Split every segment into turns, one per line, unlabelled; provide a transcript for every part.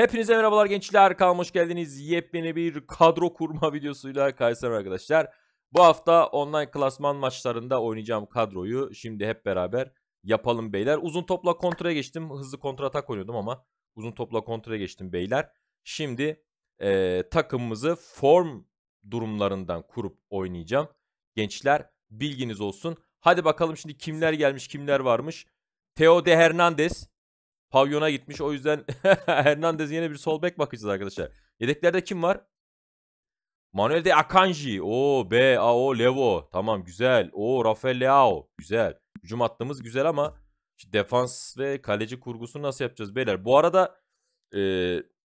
Hepinize merhabalar gençler. Kanalıma hoş geldiniz. Yepyeni bir kadro kurma videosuyla karşınızdayım arkadaşlar. Bu hafta online klasman maçlarında oynayacağım kadroyu şimdi hep beraber yapalım beyler. Uzun topla kontraya geçtim. Hızlı kontratak oynuyordum ama uzun topla kontraya geçtim beyler. Şimdi e, takımımızı form durumlarından kurup oynayacağım. Gençler bilginiz olsun. Hadi bakalım şimdi kimler gelmiş kimler varmış. Theo de Hernandez pavyona gitmiş. O yüzden Hernandez'in yeni bir sol bek bakacağız arkadaşlar. Yedeklerde kim var? Manuel de Akanji. O B, A, O, Levo. Tamam güzel. O Rafael Leao. Güzel. Hücum hattımız güzel ama defans ve kaleci kurgusunu nasıl yapacağız beyler? Bu arada e,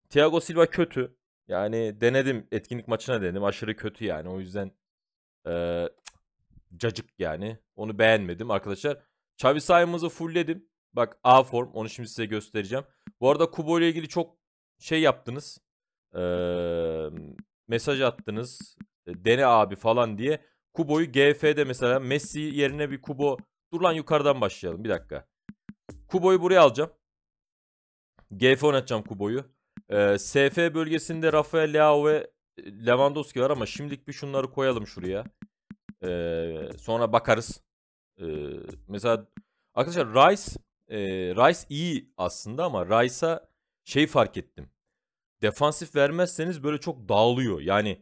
Thiago Silva kötü. Yani denedim. Etkinlik maçına denedim. Aşırı kötü yani. O yüzden e, cacık yani. Onu beğenmedim arkadaşlar. Xavi sayımızı fullledim. Bak A form onu şimdi size göstereceğim. Bu arada Kubo ile ilgili çok şey yaptınız. Ee, mesaj attınız. E, Dene abi falan diye. Kubo'yu GF'de mesela Messi yerine bir Kubo. Dur lan yukarıdan başlayalım bir dakika. Kubo'yu buraya alacağım. GF oynatacağım Kubo'yu. Ee, SF bölgesinde Rafael Leao ve e, Lewandowski var ama şimdilik bir şunları koyalım şuraya. Ee, sonra bakarız. Ee, mesela arkadaşlar Rice e, Rice iyi aslında ama Rice'a şey fark ettim. Defansif vermezseniz böyle çok dağılıyor. Yani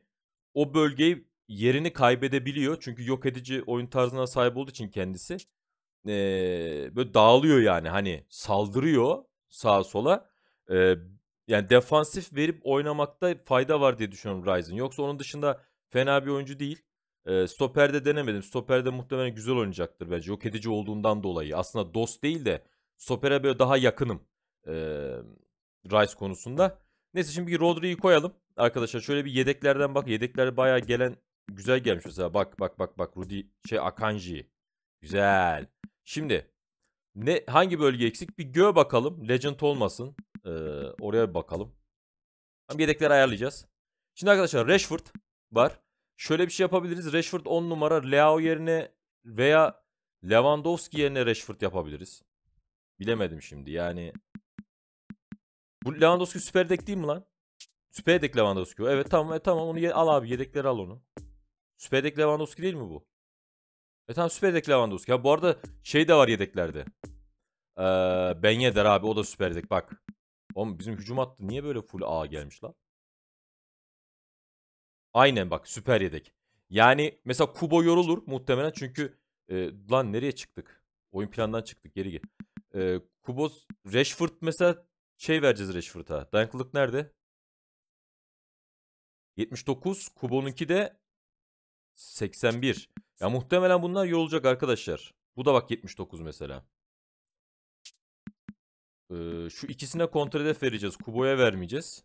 o bölgeyi yerini kaybedebiliyor. Çünkü yok edici oyun tarzına sahip olduğu için kendisi. E, böyle dağılıyor yani. Hani saldırıyor sağa sola. E, yani defansif verip oynamakta fayda var diye düşünüyorum Rise'ın. Yoksa onun dışında fena bir oyuncu değil. stoperde denemedim. Stoperde muhtemelen güzel oynayacaktır bence. Yok edici olduğundan dolayı. Aslında dost değil de Soper'e böyle daha yakınım e, Rice konusunda. Neyse şimdi bir Rodri'yi koyalım. Arkadaşlar şöyle bir yedeklerden bak. Yedekler baya gelen güzel gelmiş mesela. Bak bak bak bak Rudy şey Akanji. Güzel. Şimdi ne hangi bölge eksik? Bir gö bakalım. Legend olmasın. Ee, oraya bir bakalım. Ama yedekleri ayarlayacağız. Şimdi arkadaşlar Rashford var. Şöyle bir şey yapabiliriz. Rashford 10 numara. Leo yerine veya Lewandowski yerine Rashford yapabiliriz. Bilemedim şimdi yani. Bu Lewandowski süper yedek değil mi lan? Süper yedek Lewandowski. Evet tamam e, tamam onu al abi yedekleri al onu. Süper yedek Lewandowski değil mi bu? E tamam süper yedek Lewandowski. Ya bu arada şey de var yedeklerde. Ee, ben Yedder abi o da süper yedek bak. Oğlum bizim hücum attı niye böyle full A gelmiş lan? Aynen bak süper yedek. Yani mesela Kubo yorulur muhtemelen çünkü e, lan nereye çıktık? Oyun plandan çıktık geri gel. E, Kuboz, Rashford mesela şey vereceğiz Rashford'a. Dayanıklılık nerede? 79. Kubo'nunki de 81. Ya muhtemelen bunlar yorulacak arkadaşlar. Bu da bak 79 mesela. Ee, şu ikisine kontredef vereceğiz. Kubo'ya vermeyeceğiz.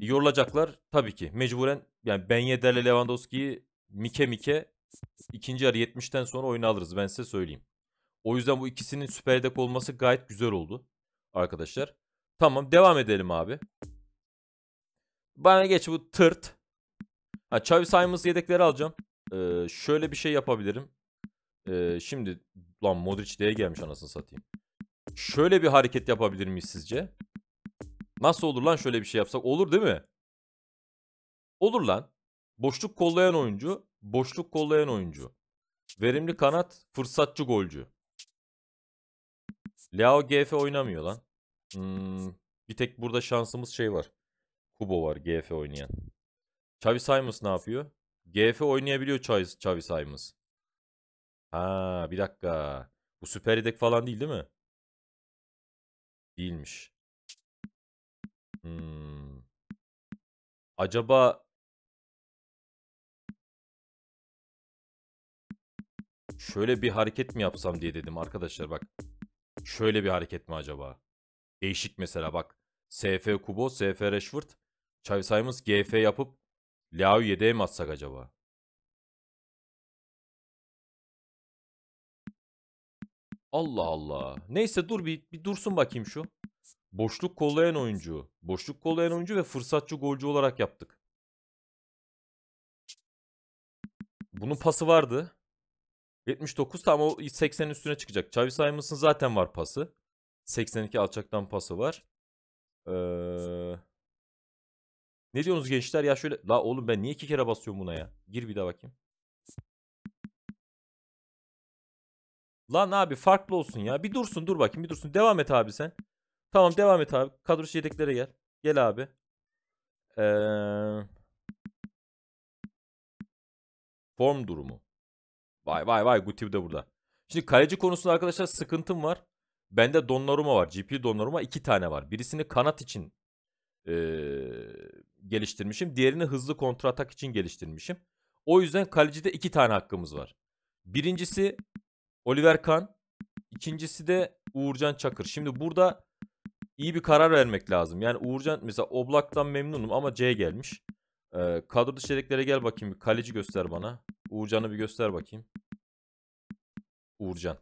Yorulacaklar tabii ki. Mecburen yani Ben Yedder'le Lewandowski'yi mike mike ikinci arı 70'ten sonra oyuna alırız. Ben size söyleyeyim. O yüzden bu ikisinin süper yedek olması gayet güzel oldu arkadaşlar. Tamam devam edelim abi. Bana geç bu tırt. Ha, Chavi Simons yedekleri alacağım. Ee, şöyle bir şey yapabilirim. Ee, şimdi lan Modric D'ye gelmiş anasını satayım. Şöyle bir hareket yapabilir miyiz sizce? Nasıl olur lan şöyle bir şey yapsak? Olur değil mi? Olur lan. Boşluk kollayan oyuncu, boşluk kollayan oyuncu. Verimli kanat, fırsatçı golcü. Leo GF oynamıyor lan. Hmm, bir tek burada şansımız şey var. Kubo var GF oynayan. Chavi Simons ne yapıyor? GF oynayabiliyor Chavi, Chavi Simons. Ha bir dakika. Bu süper yedek falan değil değil mi? Değilmiş.
Hmm. Acaba
şöyle bir hareket mi yapsam diye dedim arkadaşlar bak şöyle bir hareket mi acaba? Değişik mesela bak. SF Kubo, SF Rashford, Xavi Simons GF yapıp Leao yedeğe mi atsak acaba? Allah Allah. Neyse dur bir, bir dursun bakayım şu. Boşluk kollayan oyuncu. Boşluk kollayan oyuncu ve fırsatçı golcü olarak yaptık. Bunun pası vardı. 79 tam o 80 üstüne çıkacak. Xavi Simons'ın zaten var pası. 82 alçaktan pası var. Ee, ne diyorsunuz gençler ya şöyle. La oğlum ben niye iki kere basıyorum buna ya? Gir bir daha bakayım. Lan abi farklı olsun ya. Bir dursun dur bakayım bir dursun. Devam et abi sen. Tamam devam et abi. Kadrosu yedeklere gel. Gel abi. Ee, form durumu. Vay vay vay Guti de burada. Şimdi kaleci konusunda arkadaşlar sıkıntım var. Bende Donnarumma var. GP Donnarumma iki tane var. Birisini kanat için e, geliştirmişim. Diğerini hızlı kontratak için geliştirmişim. O yüzden kalecide iki tane hakkımız var. Birincisi Oliver Kahn. İkincisi de Uğurcan Çakır. Şimdi burada iyi bir karar vermek lazım. Yani Uğurcan mesela Oblak'tan memnunum ama C gelmiş. Ee, kadro dışı yedeklere gel bakayım. Bir kaleci göster bana. Uğurcan'ı bir göster bakayım. Uğurcan.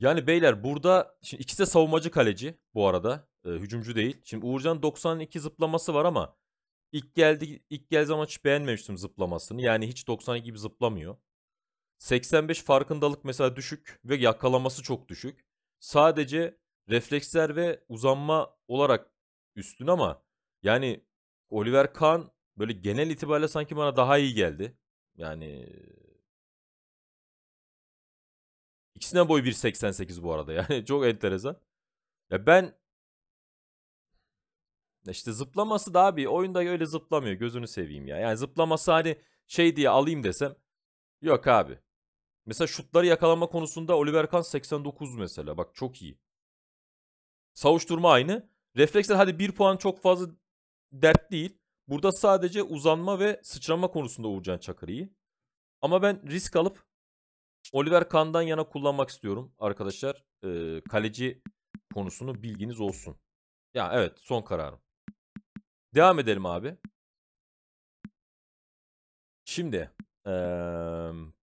Yani beyler burada şimdi ikisi de savunmacı kaleci bu arada. E, hücumcu değil. Şimdi Uğurcan 92 zıplaması var ama ilk geldi ilk geldi zaman hiç beğenmemiştim zıplamasını. Yani hiç 92 gibi zıplamıyor. 85 farkındalık mesela düşük ve yakalaması çok düşük. Sadece refleksler ve uzanma olarak üstün ama yani Oliver Kahn böyle genel itibariyle sanki bana daha iyi geldi. Yani İkisinden boy 1.88 bu arada yani çok enteresan. Ya ben işte zıplaması da abi oyunda öyle zıplamıyor gözünü seveyim ya. Yani zıplaması hani şey diye alayım desem yok abi. Mesela şutları yakalama konusunda Oliver Kahn 89 mesela bak çok iyi. Savuşturma aynı. Refleksler hadi bir puan çok fazla dert değil. Burada sadece uzanma ve sıçrama konusunda Uğurcan Çakır iyi. Ama ben risk alıp Oliver Kahn'dan yana kullanmak istiyorum arkadaşlar. Ee, kaleci konusunu bilginiz olsun. Ya evet son kararım. Devam edelim abi. Şimdi ee,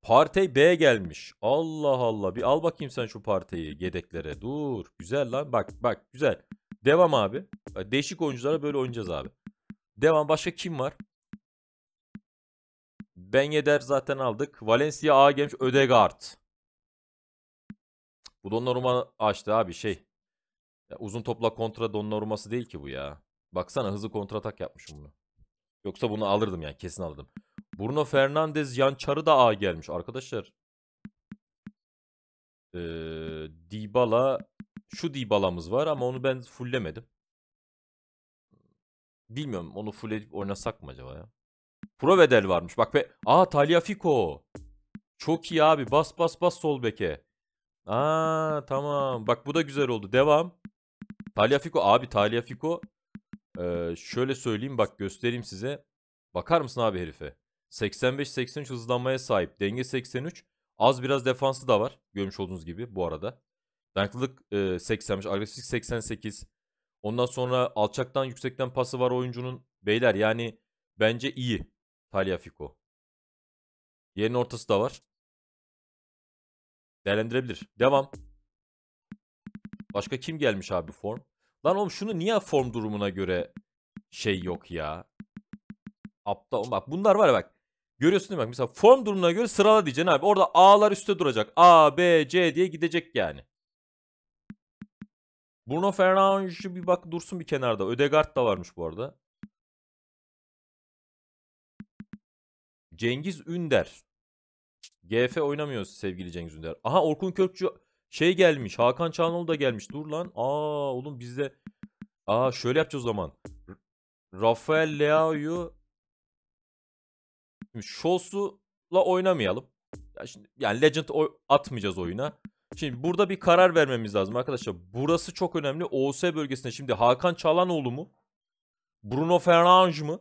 Partey B gelmiş. Allah Allah. Bir al bakayım sen şu Partey'i yedeklere. Dur. Güzel lan. Bak bak güzel. Devam abi. Değişik oyunculara böyle oynayacağız abi. Devam. Başka kim var? Ben yeder zaten aldık. Valencia A gelmiş Ödegard. Bu Donnarumma açtı abi şey. Ya uzun topla kontra Donnarumması değil ki bu ya. Baksana hızlı kontratak yapmışım bunu. Yoksa bunu alırdım yani kesin alırdım. Bruno Fernandes Yançarı da A gelmiş arkadaşlar. Ee, Dybala şu Dybala'mız var ama onu ben fulllemedim. Bilmiyorum onu full oynasak mı acaba ya? Provedel varmış. Bak be. Aa Taliafico. Çok iyi abi. Bas bas bas sol beke. Aa tamam. Bak bu da güzel oldu. Devam. Taliafico abi Taliafico. Ee, şöyle söyleyeyim bak göstereyim size. Bakar mısın abi herife? 85-83 hızlanmaya sahip. Denge 83. Az biraz defansı da var. Görmüş olduğunuz gibi bu arada. Dayanıklılık e, 85. Agresiflik 88. Ondan sonra alçaktan yüksekten pası var oyuncunun. Beyler yani bence iyi. Tagliafico. Yerin ortası da var. Değerlendirebilir. Devam. Başka kim gelmiş abi form? Lan oğlum şunu niye form durumuna göre şey yok ya? Aptal bak bunlar var ya bak. Görüyorsun değil mi? mesela form durumuna göre sırala diyeceksin abi. Orada A'lar üstte duracak. A, B, C diye gidecek yani. Bruno Fernandes bir bak dursun bir kenarda. Ödegard da varmış bu arada. Cengiz Ünder. GF oynamıyoruz sevgili Cengiz Ünder. Aha Orkun Kökçü şey gelmiş. Hakan Çağanoğlu da gelmiş. Dur lan. Aa oğlum bizde. Aa şöyle yapacağız o zaman. Rafael Leao'yu Scholes'la oynamayalım. Ya şimdi, yani Legend atmayacağız oyuna. Şimdi burada bir karar vermemiz lazım arkadaşlar. Burası çok önemli. OS bölgesinde şimdi Hakan Çalanoğlu mu? Bruno Fernandes mı?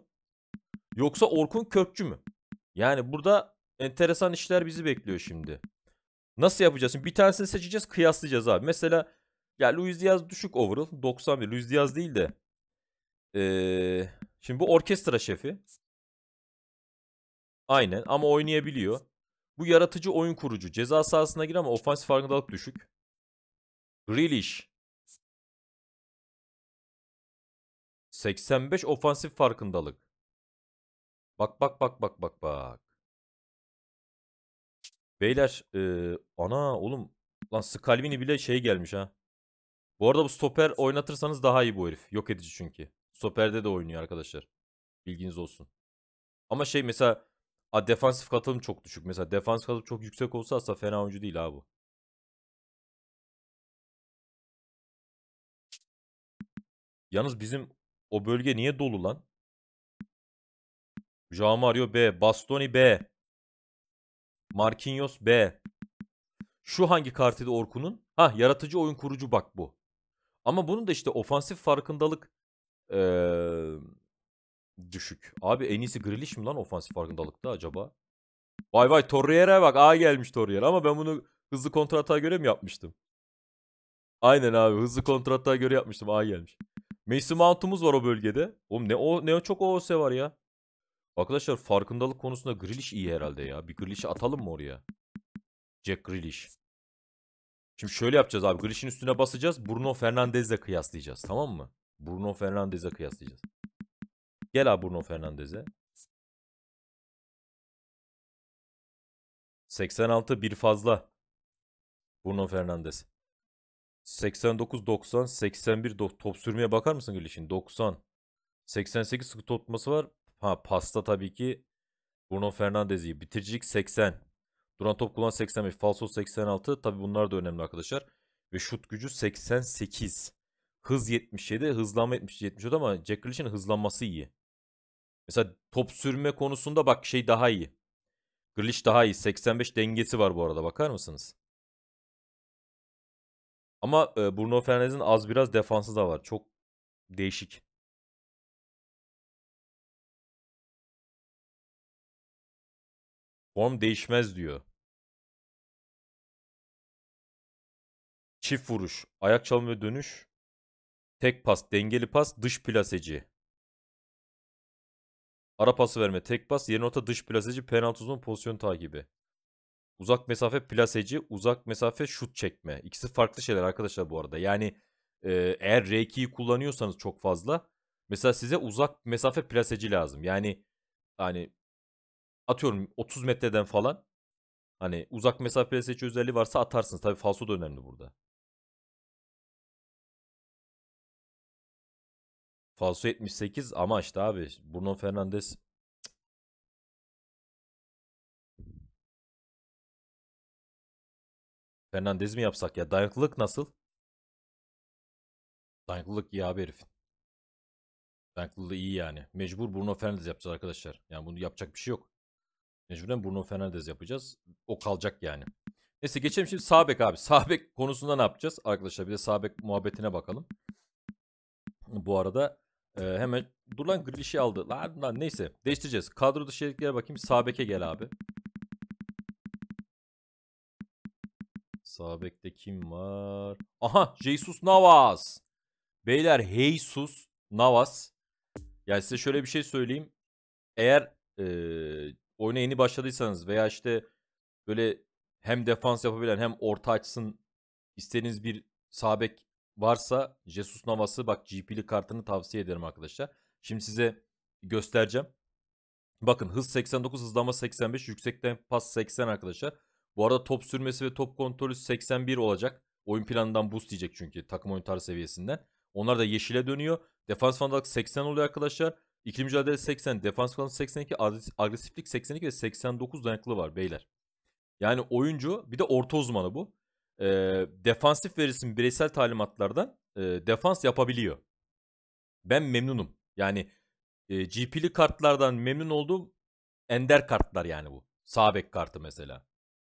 Yoksa Orkun Kökçü mü? Yani burada enteresan işler bizi bekliyor şimdi. Nasıl yapacağız? Şimdi bir tanesini seçeceğiz kıyaslayacağız abi. Mesela ya Luis Diaz düşük overall 91. Luis Diaz değil de ee, şimdi bu orkestra şefi. Aynen ama oynayabiliyor. Bu yaratıcı oyun kurucu. Ceza sahasına gir ama ofansif farkındalık düşük. Grealish.
85 ofansif farkındalık. Bak
bak bak bak bak bak. Beyler e, ana oğlum lan Scalvini bile şey gelmiş ha. Bu arada bu stoper oynatırsanız daha iyi bu herif. Yok edici çünkü. Stoperde de oynuyor arkadaşlar. Bilginiz olsun. Ama şey mesela a, defansif katılım çok düşük. Mesela defans katılım çok yüksek olsa aslında fena oyuncu değil abi bu. Yalnız bizim o bölge niye dolu lan? Joao Mario B. Bastoni B. Marquinhos B. Şu hangi kartıydı Orkun'un? Ha yaratıcı oyun kurucu bak bu. Ama bunun da işte ofansif farkındalık ee, düşük. Abi en iyisi Grealish mi lan ofansif farkındalıkta acaba? Vay vay Torreira'ya bak. A gelmiş Torreira ama ben bunu hızlı kontrata göre mi yapmıştım? Aynen abi hızlı kontrata göre yapmıştım. A gelmiş. Mason Mount'umuz var o bölgede. Oğlum ne o ne çok OOS var ya. Arkadaşlar farkındalık konusunda Grealish iyi herhalde ya. Bir Grealish'i atalım mı oraya? Jack Grealish. Şimdi şöyle yapacağız abi. Grealish'in üstüne basacağız. Bruno Fernandez'le kıyaslayacağız. Tamam mı? Bruno Fernandez'e kıyaslayacağız. Gel abi Bruno Fernandez'e.
86 bir fazla.
Bruno Fernandez. 89 90 81 top sürmeye bakar mısın Grealish'in? 90 88 sıkı tutması var. Ha pasta tabii ki Bruno Fernandes iyi. Bitiricilik 80. Duran top kullan 85. Falso 86. Tabii bunlar da önemli arkadaşlar. Ve şut gücü 88. Hız 77. Hızlanma 77. 74 ama Jack Grealish'in hızlanması iyi. Mesela top sürme konusunda bak şey daha iyi. Grealish daha iyi. 85 dengesi var bu arada bakar mısınız? Ama e, Bruno Fernandes'in az biraz defansı da var. Çok
değişik. Form değişmez diyor. Çift vuruş, ayak çalım ve dönüş. Tek
pas, dengeli pas, dış plaseci. Ara pası verme, tek pas, yeni nota dış plaseci, penaltı uzun pozisyon takibi. Uzak mesafe plaseci, uzak mesafe şut çekme. İkisi farklı şeyler arkadaşlar bu arada. Yani e, eğer R2'yi kullanıyorsanız çok fazla mesela size uzak mesafe plaseci lazım. Yani hani atıyorum 30 metreden falan hani uzak mesafeli seçici özelliği
varsa atarsınız. Tabii falso da önemli burada. Falso 78 ama işte abi Bruno Fernandes
Fernandez mi yapsak ya? Dayanıklılık nasıl? Dayanıklılık iyi abi herifin. Dayanıklılığı iyi yani. Mecbur Bruno Fernandez yapacağız arkadaşlar. Yani bunu yapacak bir şey yok. Mecburen Bruno Fernandes yapacağız. O kalacak yani. Neyse geçelim şimdi Sabek abi. Sabek konusunda ne yapacağız arkadaşlar? Bir de Sabek muhabbetine bakalım. Bu arada e, hemen dur lan Grealish'i aldı. Lan, lan neyse değiştireceğiz. Kadro dışı yediklere bakayım. Sabek'e gel abi. Sabek'te kim var? Aha Jesus Navas. Beyler Jesus Navas. Yani size şöyle bir şey söyleyeyim. Eğer e, oyuna yeni başladıysanız veya işte böyle hem defans yapabilen hem orta açsın istediğiniz bir sabek varsa Jesus Navas'ı bak GP'li kartını tavsiye ederim arkadaşlar. Şimdi size göstereceğim. Bakın hız 89, hızlama 85, yüksekten pas 80 arkadaşlar. Bu arada top sürmesi ve top kontrolü 81 olacak. Oyun planından boost diyecek çünkü takım oyun tarzı seviyesinden. Onlar da yeşile dönüyor. Defans fandak 80 oluyor arkadaşlar. İkili mücadele 80, defans kalan 82, agresiflik 82 ve 89 dayanıklılığı var beyler. Yani oyuncu bir de orta uzmanı bu. E, defansif verisini bireysel talimatlardan e, defans yapabiliyor. Ben memnunum. Yani e, GP'li kartlardan memnun olduğum ender kartlar yani bu. Sabek kartı mesela.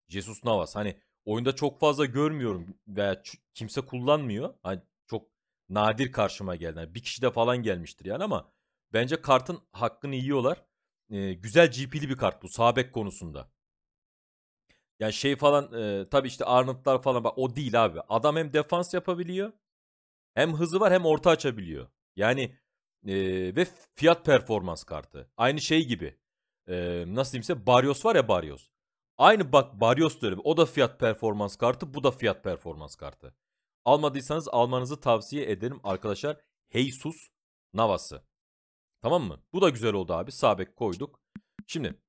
Jesus Navas. Hani oyunda çok fazla görmüyorum veya kimse kullanmıyor. Hani çok nadir karşıma geldi. Yani bir kişi de falan gelmiştir yani ama Bence kartın hakkını yiyorlar. E, güzel GP'li bir kart bu sabek konusunda. Yani şey falan e, tabii işte Arnold'lar falan bak o değil abi. Adam hem defans yapabiliyor hem hızı var hem orta açabiliyor. Yani e, ve fiyat performans kartı. Aynı şey gibi. E, nasıl diyeyim size Barrios var ya Barrios. Aynı bak Barrios da O da fiyat performans kartı bu da fiyat performans kartı. Almadıysanız almanızı tavsiye ederim arkadaşlar. Heysus Navası. Tamam mı? Bu da güzel oldu abi. Sabek koyduk. Şimdi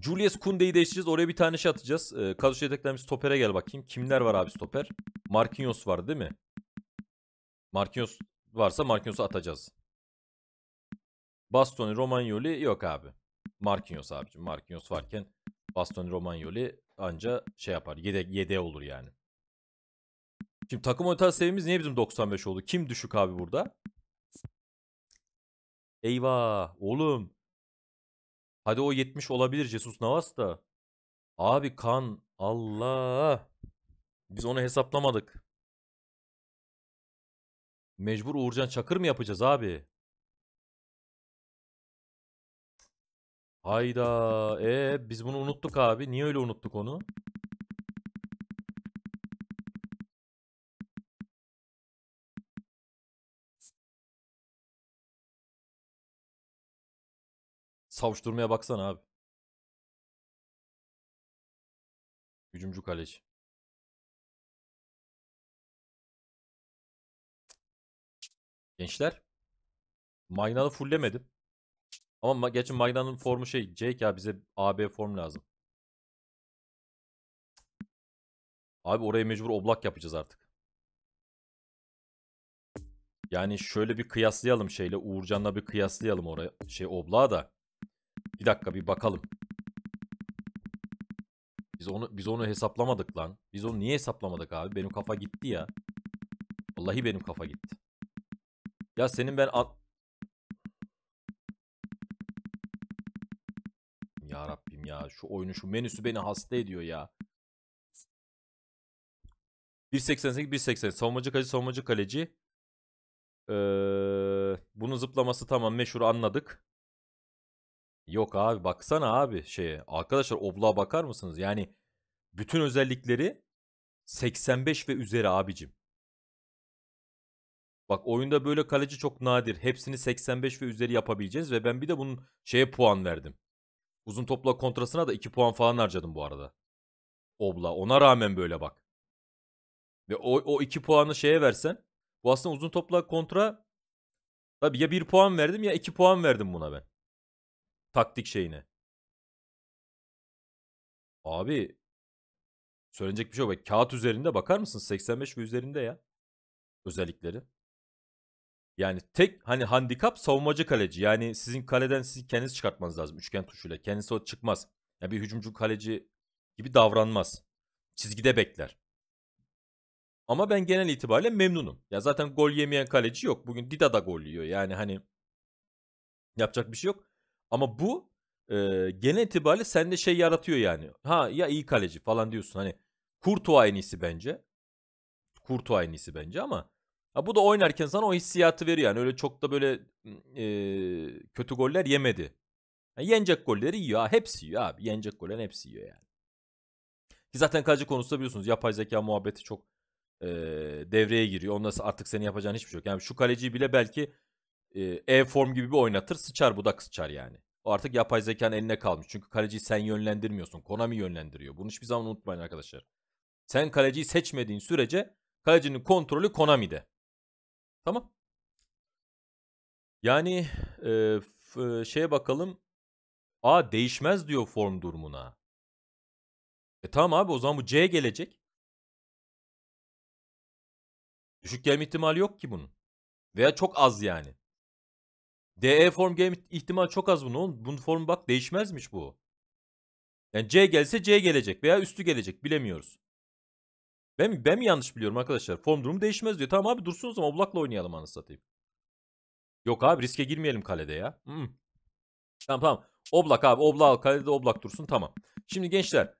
Julius Kunde'yi değiştireceğiz. Oraya bir tane şey atacağız. Ee, kadro yedeklerimiz stopere gel bakayım. Kimler var abi stoper? Marquinhos var değil mi? Marquinhos varsa Marquinhos'u atacağız. Bastoni, Romagnoli yok abi. Marquinhos abicim. Marquinhos varken Bastoni, Romagnoli anca şey yapar. Yede Yede olur yani. Şimdi takım oyuncu seviyemiz niye bizim 95 oldu? Kim düşük abi burada? Eyvah oğlum. Hadi o 70 olabilir Jesus Navas da. Abi kan Allah. Biz onu hesaplamadık. Mecbur Uğurcan Çakır mı yapacağız abi? Hayda. E ee, biz bunu unuttuk abi. Niye öyle unuttuk onu?
savuşturmaya baksana abi. Hücumcu kaleci.
Gençler. Magnan'ı fulllemedim. Ama geçin Magnan'ın formu şey Jake ya bize AB form lazım. Abi oraya mecbur oblak yapacağız artık. Yani şöyle bir kıyaslayalım şeyle Uğurcan'la bir kıyaslayalım oraya şey oblağı da. Bir dakika bir bakalım. Biz onu biz onu hesaplamadık lan. Biz onu niye hesaplamadık abi? Benim kafa gitti ya. Vallahi benim kafa gitti. Ya senin ben at... Ya Rabbim ya şu oyunu şu menüsü beni hasta ediyor ya. 1.88 1.80 savunmacı kaleci savunmacı kaleci. Ee, bunun zıplaması tamam meşhur anladık. Yok abi baksana abi şeye. Arkadaşlar obluğa bakar mısınız? Yani bütün özellikleri 85 ve üzeri abicim. Bak oyunda böyle kaleci çok nadir. Hepsini 85 ve üzeri yapabileceğiz ve ben bir de bunun şeye puan verdim. Uzun topla kontrasına da 2 puan falan harcadım bu arada. Obla ona rağmen böyle bak. Ve o, o 2 puanı şeye versen bu aslında uzun topla kontra tabi ya 1 puan verdim ya 2 puan verdim buna ben taktik
şeyine. Abi söylenecek
bir şey yok. Bak, kağıt üzerinde bakar mısın? 85 ve üzerinde ya. Özellikleri. Yani tek hani handikap savunmacı kaleci. Yani sizin kaleden sizin kendiniz çıkartmanız lazım üçgen tuşuyla. Kendisi o çıkmaz. Yani bir hücumcu kaleci gibi davranmaz. Çizgide bekler. Ama ben genel itibariyle memnunum. Ya zaten gol yemeyen kaleci yok. Bugün Dida da gol yiyor. Yani hani yapacak bir şey yok. Ama bu e, genel itibariyle sende şey yaratıyor yani. Ha ya iyi kaleci falan diyorsun hani. Kurtu en iyisi bence. Kurtu en iyisi bence ama ha, bu da oynarken sana o hissiyatı veriyor yani. Öyle çok da böyle e, kötü goller yemedi. Yani yenecek golleri yiyor. Ha, hepsi yiyor abi. Yenecek gollerin hepsi yiyor yani. Ki zaten kaleci konusunda biliyorsunuz yapay zeka muhabbeti çok e, devreye giriyor. Ondan artık senin yapacağın hiçbir şey yok. Yani şu kaleciyi bile belki e, e-form gibi bir oynatır. Sıçar budak sıçar yani. O artık yapay zekanın eline kalmış. Çünkü kaleciyi sen yönlendirmiyorsun. Konami yönlendiriyor. Bunu hiçbir zaman unutmayın arkadaşlar. Sen kaleciyi seçmediğin sürece kalecinin kontrolü Konami'de. Tamam. Yani e, f, e, şeye bakalım. A değişmez diyor form durumuna. E tamam abi o zaman bu C gelecek. Düşük gelme ihtimali yok ki bunun. Veya çok az yani. DE form game ihtimal çok az bunun oğlum. Bunun formu bak değişmezmiş bu. Yani C gelse C gelecek veya üstü gelecek bilemiyoruz. Ben ben mi yanlış biliyorum arkadaşlar? Form durumu değişmez diyor. Tamam abi dursunuz ama zaman oblakla oynayalım anı satayım. Yok abi riske girmeyelim kalede ya. Hmm. Tamam tamam. Oblak abi oblak al kalede oblak dursun tamam. Şimdi gençler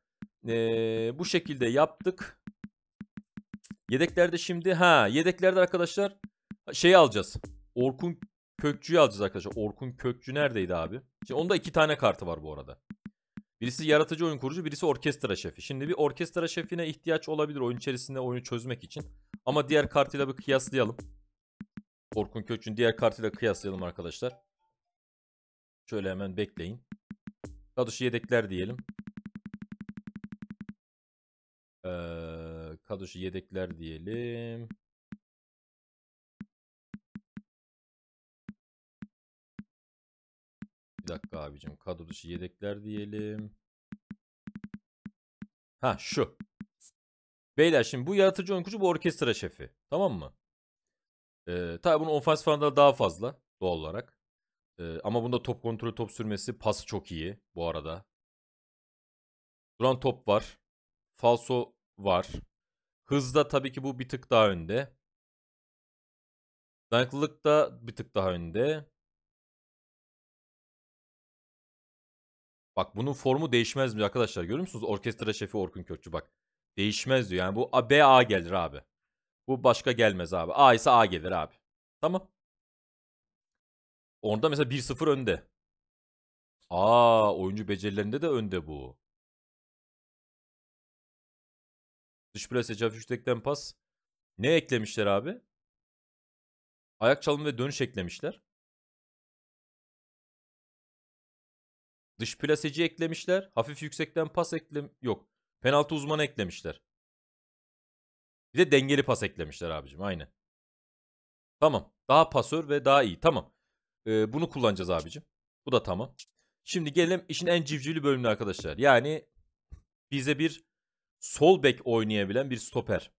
ee, bu şekilde yaptık. Yedeklerde şimdi ha yedeklerde arkadaşlar şey alacağız. Orkun Kökçü'yü alacağız arkadaşlar. Orkun Kökçü neredeydi abi? Şimdi onda iki tane kartı var bu arada. Birisi yaratıcı oyun kurucu, birisi orkestra şefi. Şimdi bir orkestra şefine ihtiyaç olabilir oyun içerisinde oyunu çözmek için. Ama diğer kartıyla bir kıyaslayalım. Orkun Kökçü'nün diğer kartıyla kıyaslayalım arkadaşlar. Şöyle hemen bekleyin. Kaduş'u yedekler diyelim.
Ee, Kaduş'u yedekler diyelim. dakika abicim. Kadro
dışı yedekler diyelim. Ha şu. Beyler şimdi bu yaratıcı oyun bu orkestra şefi. Tamam mı? Ee, tabii bunun ofans falan da daha fazla doğal olarak. Ee, ama bunda top kontrolü, top sürmesi, pası çok iyi bu arada. Duran top var. Falso
var. Hızda tabii ki bu bir tık daha önde.
Dayanıklılık da bir tık daha önde. Bak bunun formu değişmez diyor arkadaşlar? Görüyor musunuz? Orkestra şefi Orkun Kökçü bak. Değişmez diyor. Yani bu A, B A gelir abi. Bu başka gelmez abi. A ise A gelir abi. Tamam. orada mesela 1-0 önde. Aa
oyuncu becerilerinde de önde bu. Dış plase Cafüştek'ten pas. Ne eklemişler abi? Ayak
çalımı ve dönüş eklemişler. Dış plaseci eklemişler. Hafif yüksekten pas eklem yok. Penaltı uzmanı eklemişler. Bir de dengeli pas eklemişler abicim aynı. Tamam. Daha pasör ve daha iyi. Tamam. Ee, bunu kullanacağız abicim. Bu da tamam. Şimdi gelelim işin en civcivli bölümüne arkadaşlar. Yani bize bir sol bek oynayabilen bir stoper.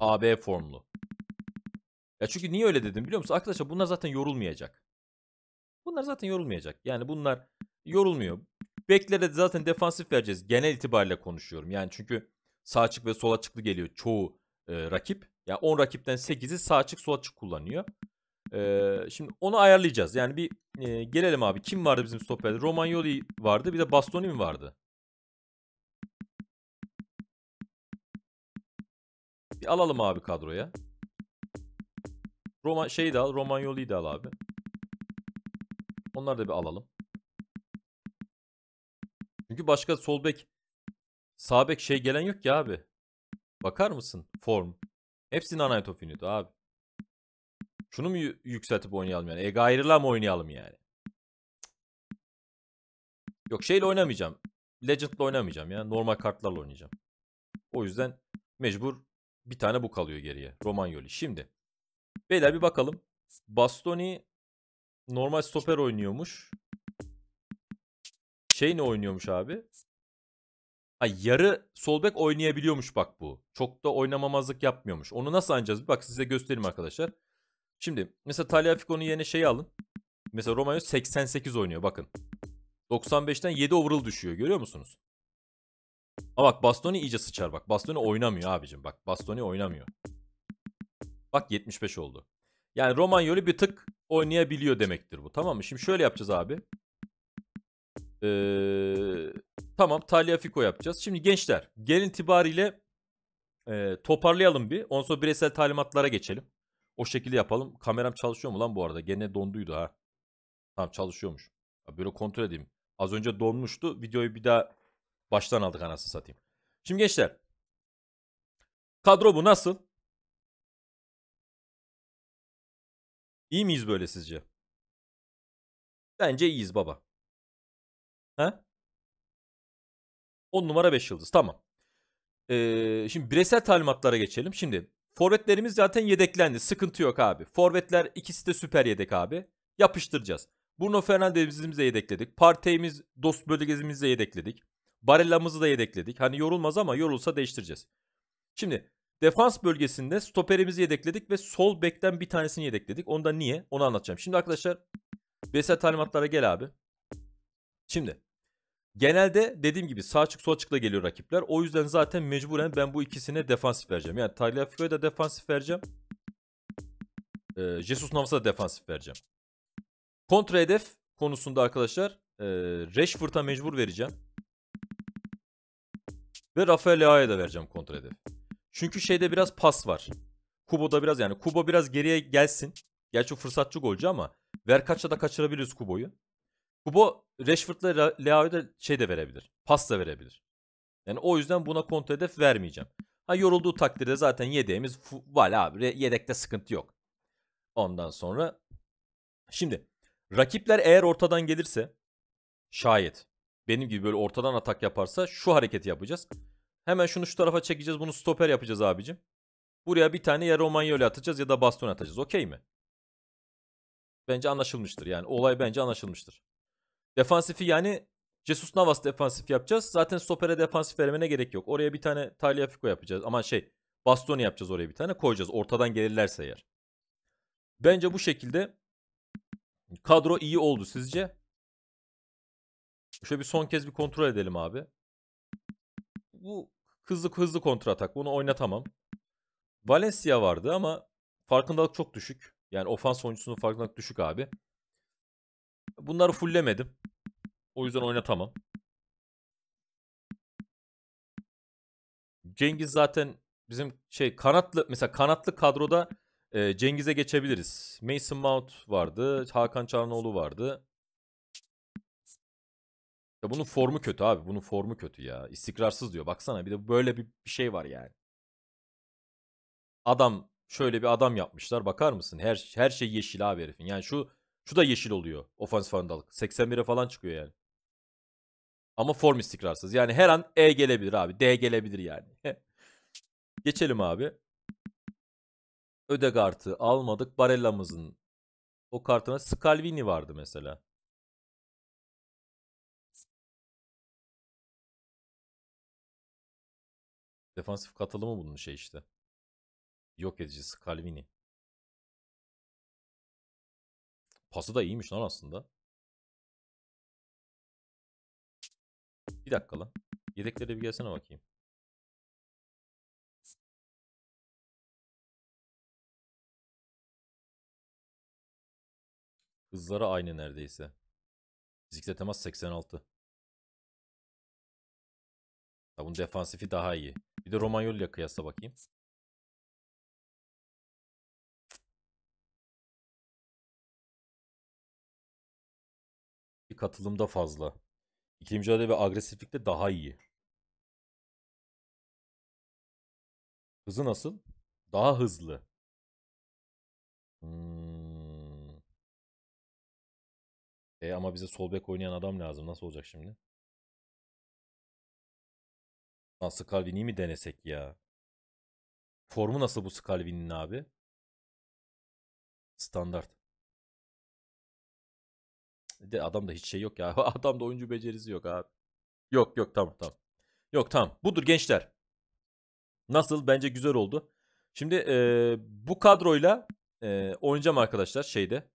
AB formlu. Ya çünkü niye öyle dedim biliyor musun? Arkadaşlar bunlar zaten yorulmayacak. Bunlar zaten yorulmayacak. Yani bunlar yorulmuyor. Beklere zaten defansif vereceğiz. Genel itibariyle konuşuyorum. Yani çünkü sağ açık ve sol açıklı geliyor çoğu e, rakip. Ya yani 10 rakipten 8'i sağ açık sol açık kullanıyor. E, şimdi onu ayarlayacağız. Yani bir e, gelelim abi. Kim vardı bizim stoperde? Romagnoli vardı. Bir de Bastoni mi vardı? Bir alalım abi kadroya. Roma şeyi de al, Romagnoli'yi de al abi. Onları da bir alalım. Çünkü başka sol bek, sağ bek şey gelen yok ki abi. Bakar mısın? Form. Hepsini Anayet of Unity abi. Şunu mu yükseltip oynayalım yani? Ega ayrıla mı oynayalım yani? Yok şeyle oynamayacağım. Legend'la oynamayacağım ya. Normal kartlarla oynayacağım. O yüzden mecbur bir tane bu kalıyor geriye. Romagnoli. Şimdi. Beyler bir bakalım. Bastoni Normal stoper oynuyormuş. Şey ne oynuyormuş abi? Ha, yarı sol bek oynayabiliyormuş bak bu. Çok da oynamamazlık yapmıyormuş. Onu nasıl anlayacağız? Bir bak size göstereyim arkadaşlar. Şimdi mesela Taliafico'nun yerine şeyi alın. Mesela Romagnoli 88 oynuyor bakın. 95'ten 7 overall düşüyor görüyor musunuz? Ama bak Bastoni iyice sıçar bak. Bastoni oynamıyor abicim bak. Bastoni oynamıyor. Bak 75 oldu. Yani Romagnoli bir tık oynayabiliyor demektir bu. Tamam mı? Şimdi şöyle yapacağız abi. Ee, tamam Taliafico yapacağız. Şimdi gençler genel itibariyle e, toparlayalım bir. Ondan sonra bireysel talimatlara geçelim. O şekilde yapalım. Kameram çalışıyor mu lan bu arada? Gene donduydu ha. Tamam çalışıyormuş. Böyle kontrol edeyim. Az önce donmuştu. Videoyu bir daha baştan aldık anasını satayım. Şimdi gençler. Kadro bu nasıl?
İyi miyiz böyle sizce?
Bence iyiyiz baba. He? 10 numara 5 yıldız. Tamam. Ee, şimdi bireysel talimatlara geçelim. Şimdi forvetlerimiz zaten yedeklendi. Sıkıntı yok abi. Forvetler ikisi de süper yedek abi. Yapıştıracağız. Bruno Fernandes'imizi yedekledik. Parteyimiz, dost bölgezimizi de yedekledik. Barella'mızı da yedekledik. Hani yorulmaz ama yorulsa değiştireceğiz. Şimdi Defans bölgesinde stoperimizi yedekledik ve sol bekten bir tanesini yedekledik. Onda niye? Onu anlatacağım. Şimdi arkadaşlar bireysel talimatlara gel abi. Şimdi genelde dediğim gibi sağ açık, sol açıkla geliyor rakipler. O yüzden zaten mecburen ben bu ikisine defansif vereceğim. Yani Tagliafico'ya da defansif vereceğim. Ee, Jesus Navas'a da defansif vereceğim. Kontra hedef konusunda arkadaşlar e, Rashford'a mecbur vereceğim. Ve Rafael Leao'ya da vereceğim kontra hedefi. Çünkü şeyde biraz pas var. Kubo'da biraz yani Kubo biraz geriye gelsin. Gerçi fırsatçı golcü ama ver Verkaç'la da kaçırabiliriz Kubo'yu. Kubo Rashford'la Leao'ya da şey de verebilir. Pas da verebilir. Yani o yüzden buna kontrol hedef vermeyeceğim. Ha yorulduğu takdirde zaten yedeğimiz var abi. Yedekte sıkıntı yok. Ondan sonra şimdi rakipler eğer ortadan gelirse şayet benim gibi böyle ortadan atak yaparsa şu hareketi yapacağız. Hemen şunu şu tarafa çekeceğiz. Bunu stoper yapacağız abicim. Buraya bir tane ya Romagnoli atacağız ya da baston atacağız. Okey mi? Bence anlaşılmıştır. Yani olay bence anlaşılmıştır. Defansifi yani Jesus Navas defansif yapacağız. Zaten stopere defansif vermene gerek yok. Oraya bir tane Taliafico yapacağız. Ama şey baston yapacağız oraya bir tane koyacağız. Ortadan gelirlerse eğer. Bence bu şekilde kadro iyi oldu sizce? Şöyle bir son kez bir kontrol edelim abi. Bu Hızlı hızlı kontratak Bunu oynatamam. Valencia vardı ama farkındalık çok düşük. Yani ofans oyuncusunun farkındalık düşük abi. Bunları fulllemedim. O yüzden oynatamam. Cengiz zaten bizim şey kanatlı mesela kanatlı kadroda e, Cengiz'e geçebiliriz. Mason Mount vardı, Hakan Çarnoğlu vardı. Ya bunun formu kötü abi. Bunun formu kötü ya. İstikrarsız diyor. Baksana bir de böyle bir, bir şey var yani. Adam şöyle bir adam yapmışlar. Bakar mısın? Her her şey yeşil abi herifin. Yani şu şu da yeşil oluyor. Ofansif farındalık. 81'e falan çıkıyor yani. Ama form istikrarsız. Yani her an E gelebilir abi. D gelebilir yani. Geçelim abi. Ödegart'ı almadık. Barella'mızın o kartına Scalvini vardı mesela.
Defansif katılımı bunun şey işte. Yok edicisi Calvini. Pası da iyiymiş lan aslında. Bir dakika lan. Yedeklere bir gelsene bakayım. Hızları aynı neredeyse. Fiziksel temas 86. Ya bunun defansifi daha iyi. Bir de Romanyolya kıyasla bakayım. Bir katılımda fazla. İkili mücadele ve agresiflikte daha iyi. Hızı nasıl? Daha hızlı. Hmm.
E ama bize sol bek oynayan adam lazım. Nasıl olacak şimdi? Lan Scalvini'yi mi denesek ya? Formu nasıl bu Scalvini'nin abi? Standart. De adamda hiç şey yok ya. Adamda oyuncu becerisi yok abi. Yok yok tamam tamam. Yok tamam. Budur gençler. Nasıl? Bence güzel oldu. Şimdi e, bu kadroyla e, oynayacağım arkadaşlar şeyde.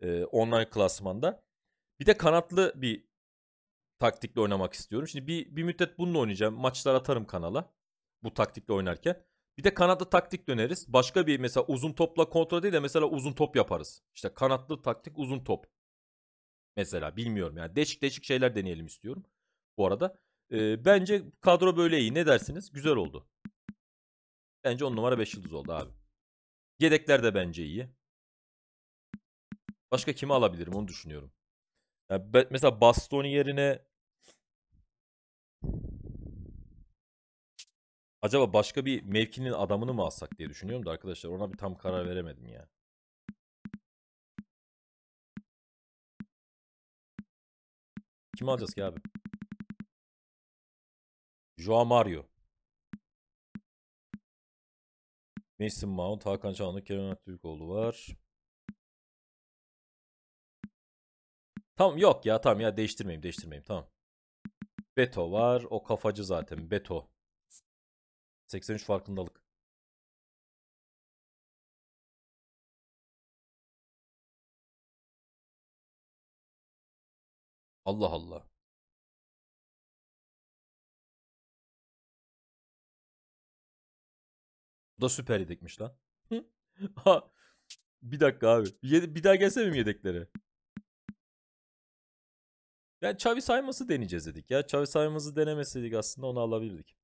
E, online klasmanda. Bir de kanatlı bir taktikle oynamak istiyorum. Şimdi bir, bir müddet bununla oynayacağım. Maçlar atarım kanala bu taktikle oynarken. Bir de kanatta taktik döneriz. Başka bir mesela uzun topla kontrol değil de mesela uzun top yaparız. İşte kanatlı taktik uzun top. Mesela bilmiyorum yani değişik değişik şeyler deneyelim istiyorum bu arada. E, bence kadro böyle iyi. Ne dersiniz? Güzel oldu. Bence 10 numara 5 yıldız oldu abi. Yedekler de bence iyi. Başka kimi alabilirim onu düşünüyorum. Yani mesela Bastoni yerine acaba başka bir mevkinin adamını mı alsak diye düşünüyorum da arkadaşlar ona
bir tam karar veremedim ya. Kim alacağız ki abi? Joao Mario. Mason Mount, Hakan
Çalhanoğlu, Kerem Aktürkoğlu var. Tamam yok ya tamam ya değiştirmeyeyim değiştirmeyeyim tamam. Beto var. O kafacı zaten. Beto. 83 farkındalık.
Allah Allah. Bu da süper yedekmiş lan.
ha, bir dakika abi. Bir daha gelsene mi yedeklere? Yani Xavi sayması deneyeceğiz dedik ya. Xavi sayması denemeseydik aslında onu
alabilirdik.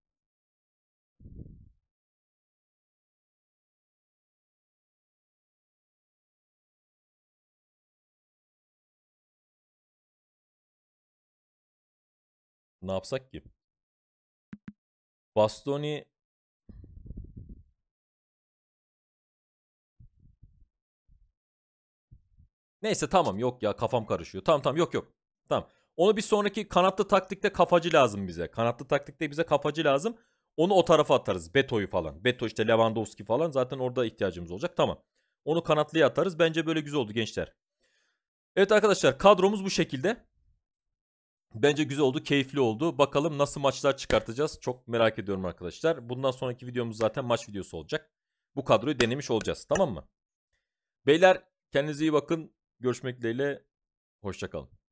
Ne yapsak ki? Bastoni
Neyse tamam yok ya kafam karışıyor. Tamam tamam yok yok. Tamam. Onu bir sonraki kanatlı taktikte kafacı lazım bize. Kanatlı taktikte bize kafacı lazım. Onu o tarafa atarız. Beto'yu falan. Beto işte Lewandowski falan zaten orada ihtiyacımız olacak. Tamam. Onu kanatlıya atarız. Bence böyle güzel oldu gençler. Evet arkadaşlar kadromuz bu şekilde. Bence güzel oldu, keyifli oldu. Bakalım nasıl maçlar çıkartacağız. Çok merak ediyorum arkadaşlar. Bundan sonraki videomuz zaten maç videosu olacak. Bu kadroyu denemiş olacağız. Tamam mı? Beyler kendinize iyi bakın. Görüşmek dileğiyle.
Hoşçakalın.